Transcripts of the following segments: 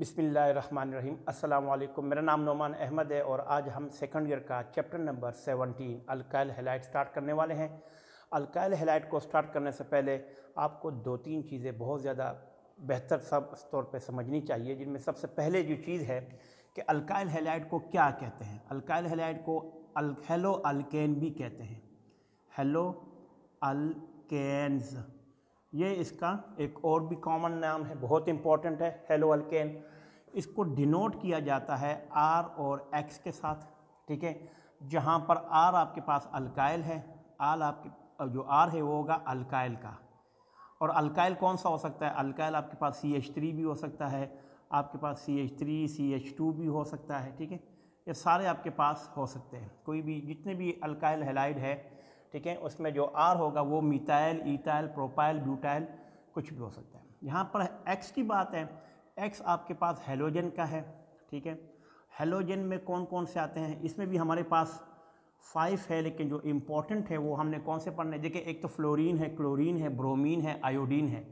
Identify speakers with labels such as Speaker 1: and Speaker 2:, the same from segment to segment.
Speaker 1: बिसमीम अल्लाम मेरा नाम नोमान अहमद है और आज हम सेकंड ईयर का chapter number 17 alkyl halide start करने वाले हैं अल्काइल हेलाइट को स्टार्ट करने से पहले आपको दो तीन चीज़ें बहुत ज़्यादा बेहतर सब तौर पे समझनी चाहिए जिनमें सबसे पहले जो चीज़ है कि अल्काइल हेलाइट को क्या कहते हैं अल्काइल हेलाइट को अल हेलो अल्केन भी कहते हैं हेलो अल्केन्स ये इसका एक और भी कॉमन नाम है बहुत इंपॉर्टेंट है हेलो अल्केन इसको डिनोट किया जाता है आर और एक्स के साथ ठीक है जहाँ पर आर आपके पास अल्काइल है आल आपके जो आर है वो होगा अल्काइल का और अल्काइल कौन सा हो सकता है अल्काइल आपके पास सी एच थ्री भी हो सकता है आपके पास C H three C H two भी हो सकता है ठीक है ये सारे आपके पास हो सकते हैं कोई भी जितने भी अल्काइल हेलाइड है ठीक है उसमें जो आर होगा वो मिथाइल ईटाइल प्रोपाइल ब्यूटाइल कुछ भी हो सकता है यहाँ पर एक्स की बात है एक्स आपके पास हेलोजन का है ठीक है हेलोजन में कौन कौन से आते हैं इसमें भी हमारे पास फाइव है लेकिन जो इम्पोर्टेंट है वो हमने कौन से पढ़ने देखिए एक तो फ्लोरीन है क्लोरीन है ब्रोमीन है आयोडीन है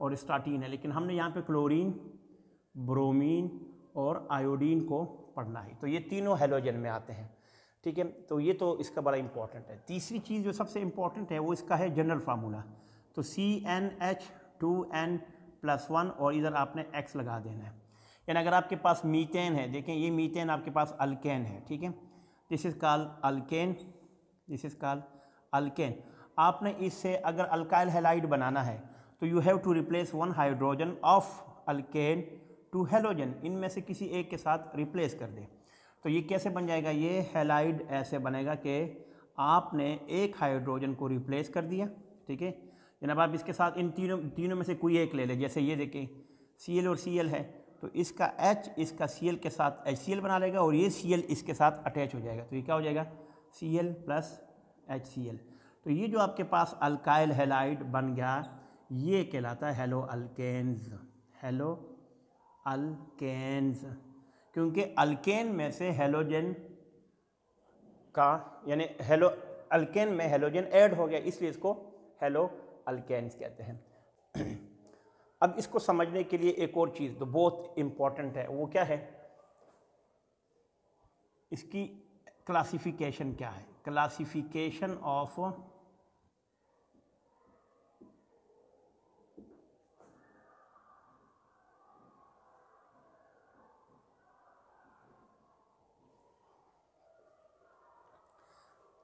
Speaker 1: और स्टार्टीन है लेकिन हमने यहाँ पर क्लोरीन ब्रोमीन और आयोडीन को पढ़ना है तो ये तीनों हेलोजन में आते हैं ठीक है तो ये तो इसका बड़ा इंपॉर्टेंट है तीसरी चीज़ जो सबसे इम्पॉर्टेंट है वो इसका है जनरल फार्मूला तो C N H two N plus one और इधर आपने एक्स लगा देना है यानी अगर आपके पास मीथेन है देखें ये मीथेन आपके पास अल्केन है ठीक है this is call alkane this is call alkane आपने इससे अगर अल्काइल हेलाइड बनाना है तो you have to replace one hydrogen of alkane to halogen इनमें से किसी एक के साथ रिप्लेस कर दें तो ये कैसे बन जाएगा ये हेलाइड ऐसे बनेगा कि आपने एक हाइड्रोजन को रिप्लेस कर दिया ठीक है जनाब आप इसके साथ इन तीनों तीनों में से कोई एक ले लें जैसे ये देखें सी और सी है तो इसका एच इसका सी के साथ HCl बना लेगा और ये सी इसके साथ अटैच हो जाएगा तो ये क्या हो जाएगा सी एल प्लस एल तो ये जो आपके पास अल्काइल हेलाइड बन गया ये कहलाता है हेलो अल्केन्स हेलो अल्केन्स क्योंकि अल्केन में से हेलोजन का यानी हेलो अल्केन में हेलोजन ऐड हो गया इसलिए इसको हेलो अल्केन्स कहते हैं अब इसको समझने के लिए एक और चीज़ तो बहुत इम्पॉर्टेंट है वो क्या है इसकी क्लासिफिकेशन क्या है क्लासिफिकेशन ऑफ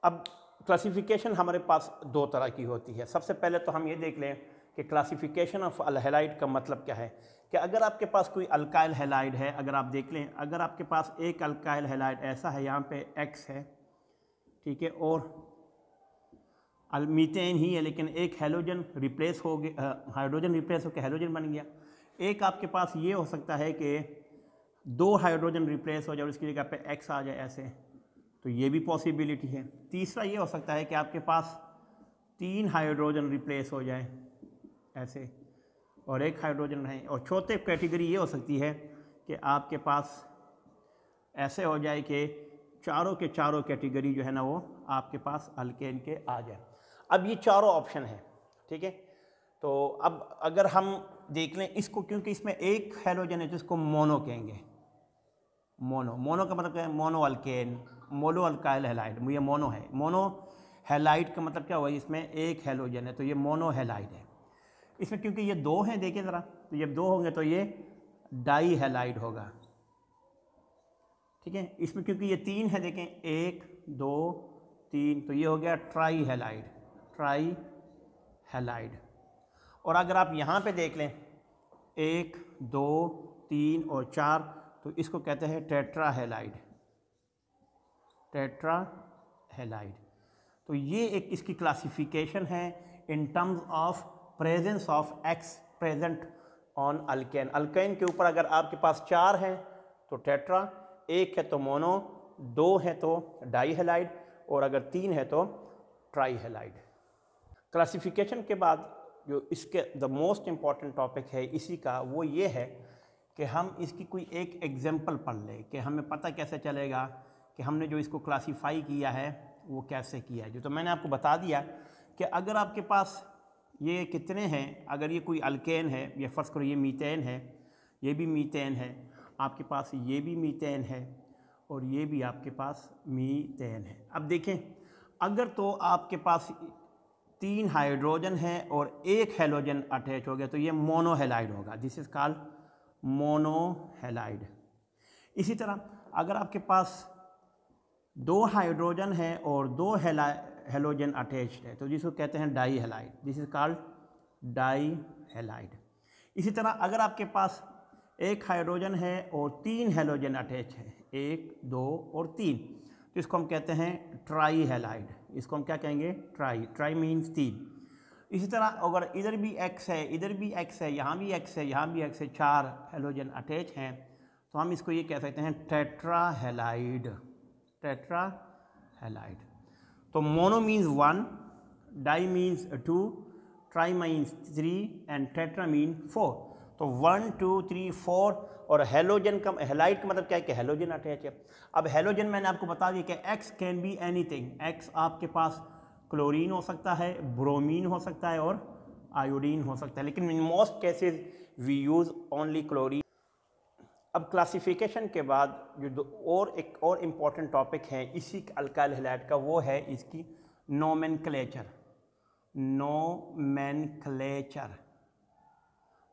Speaker 1: अब क्लासिफिकेशन हमारे पास दो तरह की होती है सबसे पहले तो हम ये देख लें कि क्लासिफिकेशन ऑफ अलहलाइड का मतलब क्या है कि अगर आपके पास कोई अल्काइल हेलाइड है अगर आप देख लें अगर आपके पास एक अल्काइल हेलाइड ऐसा है यहाँ पे एक्स है ठीक है और अलमीतेन ही है लेकिन एक हेलोजन रिप्लेस हो गया हाइड्रोजन रिप्लेस होकर हेलोजन बन गया एक आपके पास ये हो सकता है कि दो हाइड्रोजन रिप्लेस हो जाए और इसकी जगह पे एक्स आ जाए ऐसे तो ये भी पॉसिबिलिटी है तीसरा ये हो सकता है कि आपके पास तीन हाइड्रोजन रिप्लेस हो जाए ऐसे और एक हाइड्रोजन रहें और चौथे कैटेगरी ये हो सकती है कि आपके पास ऐसे हो जाए कि चारों के चारों कैटेगरी जो है ना वो आपके पास अल्केन के आ जाए अब ये चारों ऑप्शन हैं ठीक है तो अब अगर हम देख लें इसको क्योंकि इसमें एक हाइड्रोजन है जिसको मोनो कहेंगे मोनो मोनो का मतलब क्या है mono alkane mono alkyl halide ये मोनो है मोनो हेलाइड का मतलब क्या हुआ इसमें एक हेलोजन है तो ये मोनो हेलाइड है इसमें क्योंकि ये दो हैं देखिए ज़रा तो ये दो होंगे तो ये डाई हेलाइड होगा ठीक है इसमें क्योंकि ये तीन है देखें एक दो तीन तो ये हो गया ट्राई हेलाइड ट्राई हेलाइड और अगर आप यहाँ पे देख लें एक दो तीन और चार तो इसको कहते हैं टेट्रा हेलाइड टेट्रा हेलाइड तो ये एक इसकी क्लासिफिकेशन है in terms of presence of X present on alkane alkane के ऊपर अगर आपके पास चार हैं तो टेट्रा एक है तो मोनो दो है तो डाईहेलाइड और अगर तीन है तो ट्राईहेलाइड क्लासिफिकेशन के बाद जो इसके द मोस्ट इम्पॉर्टेंट टॉपिक है इसी का वो ये है कि हम इसकी कोई एक एग्जाम्पल पढ़ लें कि हमें पता कैसे चलेगा कि हमने जो इसको क्लासीफाई किया है वो कैसे किया है जो तो मैंने आपको बता दिया कि अगर आपके पास ये कितने हैं अगर ये कोई अल्केन है या फ़र्ज़ करो ये मीथेन है ये भी मीथेन है आपके पास ये भी मीथेन है और ये भी आपके पास मीथेन है अब देखें अगर तो आपके पास तीन हाइड्रोजन है और एक हेलोजन अटैच हो गया तो ये मोनोहेलाइड होगा दिस इज़ कॉल्ड मोनोहेलाइड इसी तरह अगर आपके पास दो हाइड्रोजन है और दो हेला हेलोजन अटैच्ड है तो जिसको कहते हैं di halide this is called di halide इसी तरह अगर आपके पास एक हाइड्रोजन है और तीन हेलोजन अटैच है एक दो और तीन तो इसको हम कहते हैं ट्राई हेलाइड इसको हम क्या कहेंगे ट्राई ट्राई मीन्स तीन इसी तरह अगर इधर भी एक्स है इधर भी एक्स है यहाँ भी एक्स है यहाँ भी एक्स है चार हेलोजन अटैच हैं तो हम इसको ये कह सकते हैं टेट्रा हेलाइड टेट्रा हेलाइड तो mono means one di means two tri means three and tetra mean four तो वन टू थ्री फोर और हेलोजन का हेलाइट का मतलब क्या है कि हेलोजन अटैच है अब हेलोजन मैंने आपको बता दिया कि X can be anything X आपके पास क्लोरीन हो सकता है ब्रोमीन हो सकता है और आयोडीन हो सकता है लेकिन in most cases we use only chlorine अब क्लासिफिकेशन के बाद जो और एक और इम्पॉर्टेंट टॉपिक है इसी अलकाल हलाइड का वो है इसकी nomenclature nomenclature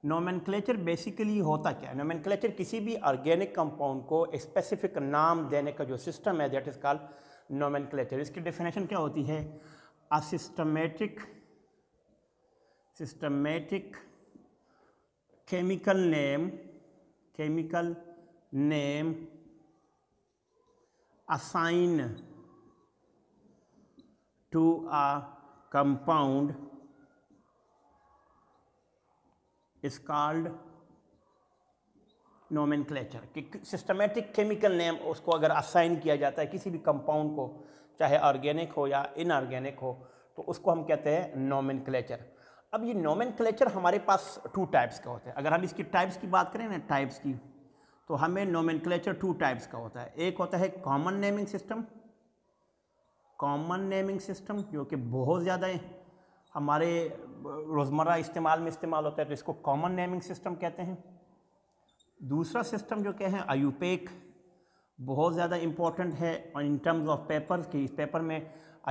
Speaker 1: nomenclature basically होता क्या है नोमन क्लेचर किसी भी ऑर्गेनिक कंपाउंड को स्पेसिफिक नाम देने का जो सिस्टम है that is called nomenclature इसकी डेफिनेशन क्या होती है a systematic systematic chemical name chemical name assign to a compound called nomenclature कि सिस्टमेटिक केमिकल नेम उसको अगर असाइन किया जाता है किसी भी कंपाउंड को चाहे ऑर्गेनिक हो या इनऑर्गेनिक हो तो उसको हम कहते हैं क्लेचर अब ये नोमन हमारे पास टू टाइप्स का होता है अगर हम इसकी टाइप्स की बात करें ना टाइप्स की तो हमें नोमन टू टाइप्स का होता है एक होता है common naming system common naming system जो कि बहुत ज़्यादा हमारे रोज़मर्रा इस्तेमाल में इस्तेमाल होता है तो इसको कॉमन नेमिंग सिस्टम कहते हैं दूसरा सिस्टम जो क्या है आयुपेक बहुत ज़्यादा इम्पोर्टेंट है इन टर्म्स ऑफ पेपर कि इस पेपर में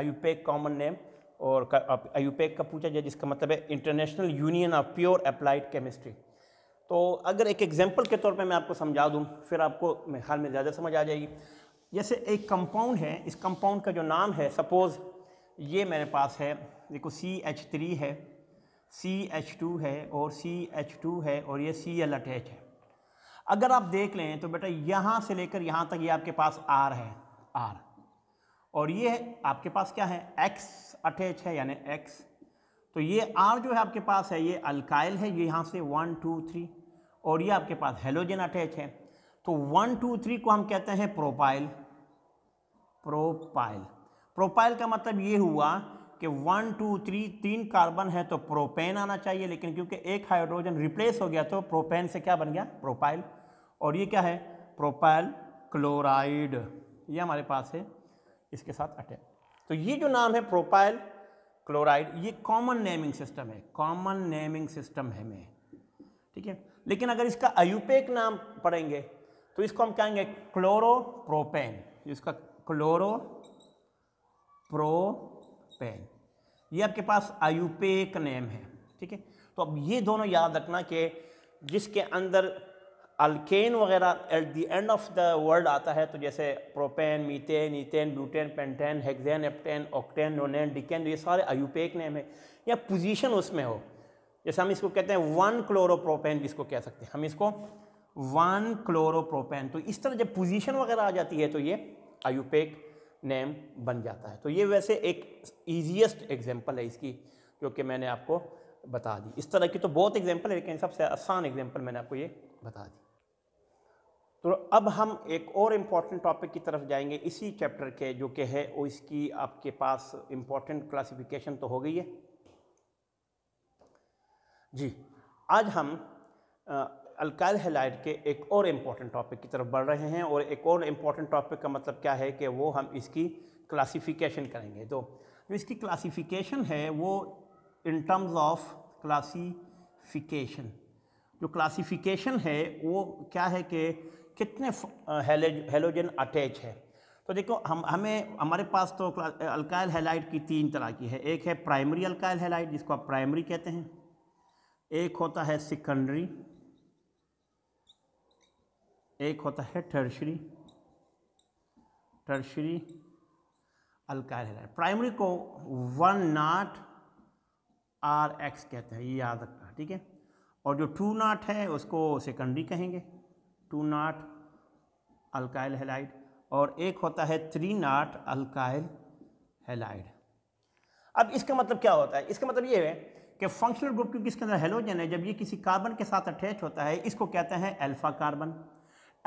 Speaker 1: आयुपेक कॉमन नेम और आयुपेक का पूछा जाए जिसका मतलब है international union of pure applied chemistry तो अगर एक एग्जाम्पल के तौर पे मैं आपको समझा दूँ फिर आपको मेरे ख्याल में ज़्यादा समझ आ जाएगी जैसे एक कंपाउंड है इस कंपाउंड का जो नाम है सपोज़ ये मेरे पास है देखो सी एच थ्री है सी एच टू है और सी एच टू है और ये सी एल अटैच है अगर आप देख लें तो बेटा यहाँ से लेकर यहाँ तक ये यह आपके पास आर है आर और ये आपके पास क्या है एक्स अटैच है यानी एक्स तो ये आर जो है आपके पास है ये अल्काइल है ये यहाँ से वन टू थ्री और ये आपके पास हेलोजन अटैच है तो वन टू थ्री को हम कहते हैं प्रोपाइल प्रोपाइल प्रोपाइल का मतलब ये हुआ कि वन टू थ्री तीन कार्बन है तो प्रोपेन आना चाहिए लेकिन क्योंकि एक हाइड्रोजन रिप्लेस हो गया तो प्रोपेन से क्या बन गया प्रोपाइल और ये क्या है प्रोपाइल क्लोराइड ये हमारे पास है इसके साथ अटैच तो ये जो नाम है प्रोपाइल क्लोराइड ये कॉमन नेमिंग सिस्टम है कॉमन नेमिंग सिस्टम है में ठीक है लेकिन अगर इसका अयुपेक नाम पढ़ेंगे तो इसको हम कहेंगे प्रोपेन इसका क्लोरो प्रोपेन ये आपके पास अयुपेक नेम है ठीक है तो अब ये दोनों याद रखना कि जिसके अंदर अल्केन वगैरह at the end of the world आता है तो जैसे propane methane ethane butane pentane hexane heptane octane nonane decane ये सारे आयुपेक नेम है या पोजीशन उसमें हो जैसे हम इसको कहते हैं वन क्लोरोप्रोपेन जिसको कह सकते हैं हम इसको वन क्लोरोप्रोपेन तो इस तरह जब पोजीशन वगैरह आ जाती है तो ये आयुपेक नेम बन जाता है तो ये वैसे एक ईजीएसट एग्जाम्पल है इसकी जो कि मैंने आपको बता दी इस तरह की तो बहुत एग्जाम्पल है लेकिन सबसे आसान एग्जाम्पल मैंने आपको ये बता दी तो अब हम एक और इम्पॉर्टेंट टॉपिक की तरफ जाएंगे इसी चैप्टर के जो कि है वो इसकी आपके पास इम्पॉर्टेंट क्लासिफिकेशन तो हो गई है जी आज हम अल्काइल हेलाइड के एक और इम्पॉर्टेंट टॉपिक की तरफ बढ़ रहे हैं और एक और इम्पॉर्टेंट टॉपिक का मतलब क्या है कि वो हम इसकी क्लासिफिकेशन करेंगे तो जो इसकी क्लासिफिकेशन है वो इन टर्म्स ऑफ क्लासिफिकेशन जो क्लासिफिकेशन है वो क्या है कि कितने हेलोजन अटैच है तो देखो हम हमें हमारे पास तो अल्काइल हेलाइट की तीन तरह की है एक है प्राइमरी अल्काइल हेलाइट जिसको आप प्राइमरी कहते हैं एक होता है सेकेंडरी एक होता है tertiary tertiary alkyl halide primary को वन नाट आर एक्स कहते हैं ये याद रखना ठीक है और जो टू नाट है उसको सेकेंडरी कहेंगे टू नाट अल्काइल हेलाइड और एक होता है थ्री नाट अल्काइल हेलाइड अब इसका मतलब क्या होता है इसका मतलब ये है कि फंक्शनल ग्रुप क्योंकि इसके अंदर हेलोजन है जब ये किसी कार्बन के साथ अटैच होता है इसको कहते हैं alpha carbon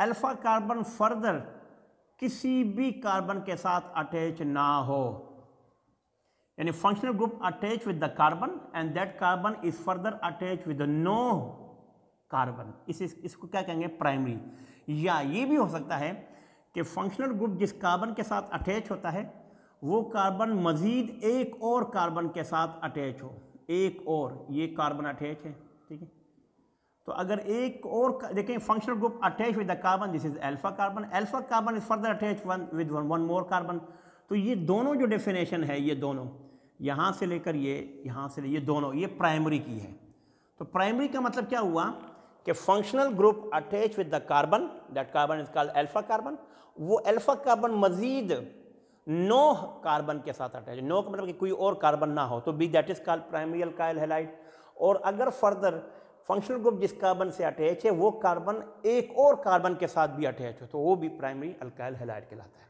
Speaker 1: alpha carbon further किसी भी कार्बन के साथ अटैच ना हो यानी functional group attach with the carbon and that carbon is further attach with no carbon इस, इस इसको क्या कहेंगे प्राइमरी या ये भी हो सकता है कि फंक्शनल ग्रुप जिस कार्बन के साथ अटैच होता है वो कार्बन मज़ीद एक और कार्बन के साथ अटैच हो एक और ये कार्बन अटैच है ठीक है तो अगर एक और देखें functional group attach with the carbon this is alpha carbon alpha carbon is further attach one with one one more carbon तो ये दोनों जो डेफिनेशन है ये दोनों यहाँ से लेकर ये यहाँ से ले ये दोनों ये प्राइमरी की है तो प्राइमरी का मतलब क्या हुआ कि functional group attach with the carbon that carbon is called alpha carbon वो अल्फा कार्बन मजीद नो कार्बन के साथ अटैच नो का मतलब कि कोई और कार्बन ना हो तो be that is called primary alkyl halide और अगर फर्दर फंक्शनल ग्रुप जिस कार्बन से अटैच है वो कार्बन एक और कार्बन के साथ भी अटैच हो तो वो भी प्राइमरी अल्काइल हेलाइट कहलाता है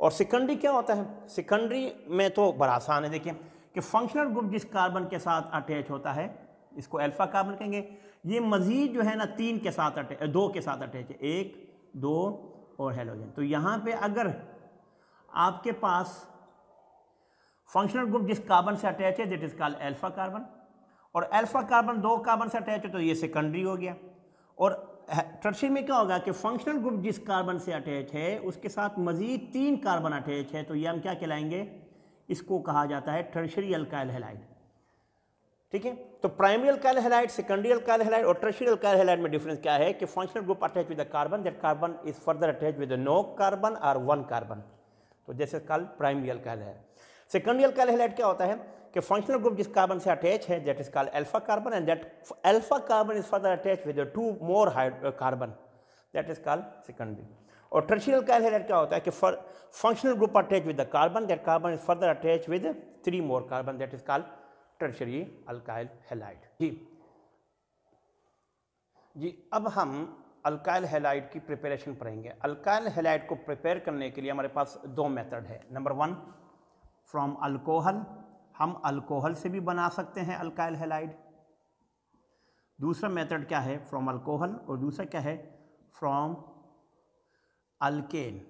Speaker 1: और सेकेंडरी क्या होता है सेकेंडरी में तो बड़ा आसान है देखिए कि फंक्शनल ग्रुप जिस कार्बन के साथ अटैच होता है इसको अल्फा कार्बन कहेंगे ये मज़ीद जो है ना तीन के साथ अटे दो के साथ अटैच है एक दो और हेलोजन तो यहाँ पे अगर आपके पास फंक्शनल ग्रुप जिस कार्बन से अटैच है that is call alpha carbon और अल्फा कार्बन दो कार्बन से अटैच है तो ये सेकेंडरी हो गया और टर्शरी में क्या होगा कि फंक्शनल ग्रुप जिस कार्बन से अटैच है उसके साथ मज़ीद तीन कार्बन अटैच है तो ये हम क्या कहलाएंगे इसको कहा जाता है टर्शरी अल्काइल हेलाइड ठीक है तो प्राइमरियल कैलहेलाइट हैलाइड कैलहेलाइट और ट्रेशियल कैलहेलाइट में डिफरेंस क्या है कि functional group attach with carbon that carbon is further attach with no carbon और वन कार्बन तो जैसे कल प्राइमरियल कैलहेलाइट है कैलहेलाइट क्या होता है कि फंक्शनल ग्रुप जिस कार्बन से अटैच है that is called alpha carbon and that alpha carbon is further attach with two more carbon that is called secondary और ट्रेशियल कैलहेलाइट क्या होता है कि functional group attach with the carbon that carbon is further attach with three more carbon that is called tertiary alkyl halide जी जी अब हम alkyl halide की प्रिपरेशन पढ़ेंगे अल्काइल हेलाइड को प्रिपेयर करने के लिए हमारे पास दो मेथड है नंबर वन फ्रॉम अल्कोहल हम अल्कोहल से भी बना सकते हैं अल्काइल हेलाइड दूसरा मेथड क्या है फ्रॉम अल्कोहल और दूसरा क्या है फ्रॉम अल्केन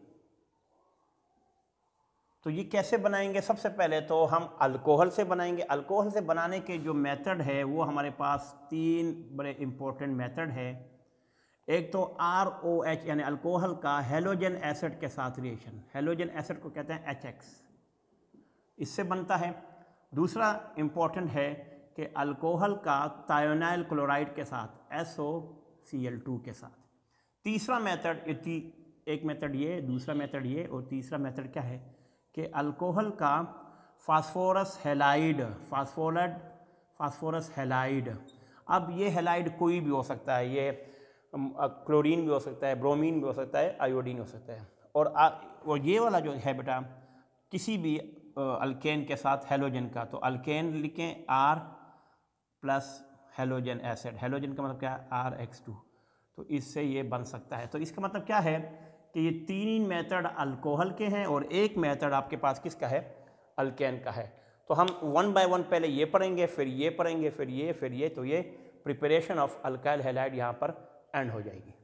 Speaker 1: तो ये कैसे बनाएंगे सबसे पहले तो हम अल्कोहल से बनाएंगे अल्कोहल से बनाने के जो मेथड है वो हमारे पास तीन बड़े इम्पोर्टेंट मेथड है एक तो आर ओ एच यानी अल्कोहल का हेलोजन एसिड के साथ रिएक्शन हेलोजन एसिड को कहते हैं एच एक्स इससे बनता है दूसरा इम्पोर्टेंट है कि अल्कोहल का तायोनाइल क्लोराइड के साथ S O C L two के साथ तीसरा मेथड एक मेथड ये दूसरा मेथड ये और तीसरा मेथड क्या है कि अल्कोहल का फास्फोरस हेलाइड फास्फोलड फास्फोरस हेलाइड अब ये हेलाइड कोई भी हो सकता है ये क्लोरीन भी हो सकता है ब्रोमीन भी हो सकता है आयोडीन हो सकता है और आ, ये वाला जो है बेटा किसी भी अल्केन के साथ हेलोजन का तो अल्केन लिखें R plus halogen acid halogen का मतलब क्या है आर एक्स टू तो इससे ये बन सकता है तो इसका मतलब क्या है कि ये तीन मेथड अल्कोहल के हैं और एक मेथड आपके पास किसका है अल्केन का है तो हम वन बाय वन पहले ये पढ़ेंगे फिर ये पढ़ेंगे फिर ये फिर ये तो ये प्रिपरेशन ऑफ अल्काइल हेलाइड यहाँ पर एंड हो जाएगी